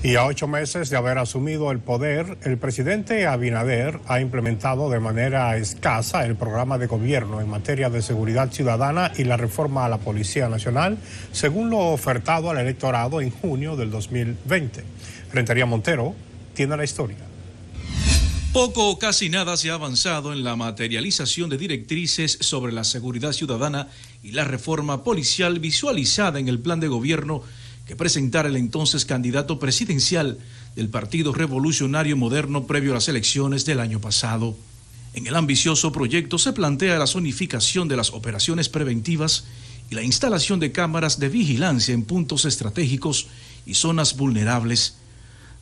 Y a ocho meses de haber asumido el poder, el presidente Abinader ha implementado de manera escasa el programa de gobierno en materia de seguridad ciudadana y la reforma a la Policía Nacional, según lo ofertado al electorado en junio del 2020. Rentería Montero tiene la historia. Poco o casi nada se ha avanzado en la materialización de directrices sobre la seguridad ciudadana y la reforma policial visualizada en el plan de gobierno que presentara el entonces candidato presidencial del Partido Revolucionario Moderno previo a las elecciones del año pasado. En el ambicioso proyecto se plantea la zonificación de las operaciones preventivas y la instalación de cámaras de vigilancia en puntos estratégicos y zonas vulnerables,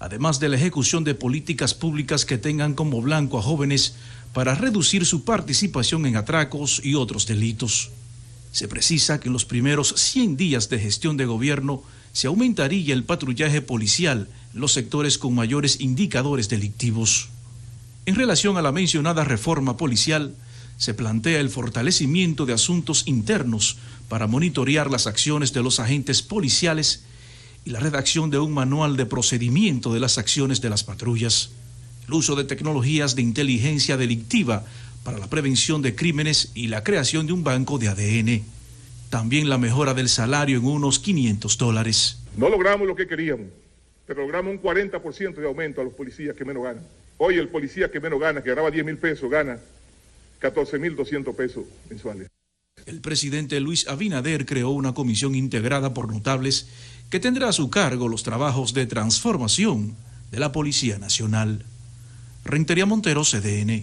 además de la ejecución de políticas públicas que tengan como blanco a jóvenes para reducir su participación en atracos y otros delitos. Se precisa que en los primeros 100 días de gestión de gobierno se aumentaría el patrullaje policial en los sectores con mayores indicadores delictivos. En relación a la mencionada reforma policial, se plantea el fortalecimiento de asuntos internos para monitorear las acciones de los agentes policiales y la redacción de un manual de procedimiento de las acciones de las patrullas, el uso de tecnologías de inteligencia delictiva para la prevención de crímenes y la creación de un banco de ADN. También la mejora del salario en unos 500 dólares. No logramos lo que queríamos, pero logramos un 40% de aumento a los policías que menos ganan. Hoy el policía que menos gana, que ganaba 10 mil pesos, gana 14 mil 200 pesos mensuales. El presidente Luis Abinader creó una comisión integrada por notables que tendrá a su cargo los trabajos de transformación de la Policía Nacional. Rentería Montero, CDN.